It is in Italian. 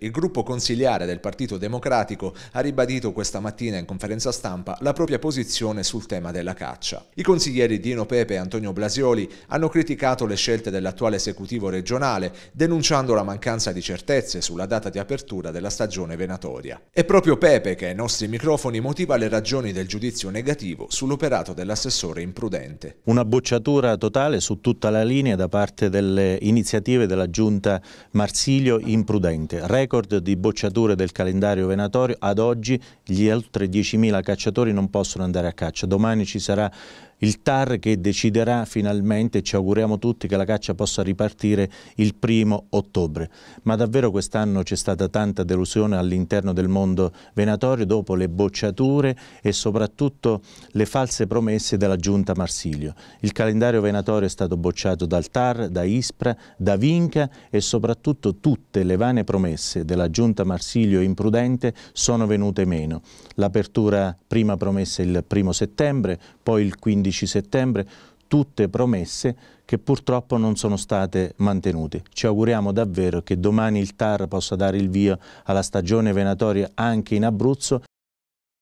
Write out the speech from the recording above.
Il gruppo consigliare del Partito Democratico ha ribadito questa mattina in conferenza stampa la propria posizione sul tema della caccia. I consiglieri Dino Pepe e Antonio Blasioli hanno criticato le scelte dell'attuale esecutivo regionale, denunciando la mancanza di certezze sulla data di apertura della stagione venatoria. È proprio Pepe che ai nostri microfoni motiva le ragioni del giudizio negativo sull'operato dell'assessore imprudente. Una bocciatura totale su tutta la linea da parte delle iniziative della giunta Marsilio imprudente record di bocciature del calendario venatorio, ad oggi gli oltre 10.000 cacciatori non possono andare a caccia, domani ci sarà il TAR che deciderà finalmente, ci auguriamo tutti che la caccia possa ripartire il primo ottobre. Ma davvero quest'anno c'è stata tanta delusione all'interno del mondo venatorio dopo le bocciature e soprattutto le false promesse della giunta Marsilio. Il calendario venatorio è stato bocciato dal TAR, da ISPRA, da Vinca e soprattutto tutte le vane promesse promesse della giunta Marsilio imprudente sono venute meno. L'apertura prima promessa il primo settembre, poi il 15 settembre, tutte promesse che purtroppo non sono state mantenute. Ci auguriamo davvero che domani il TAR possa dare il via alla stagione venatoria anche in Abruzzo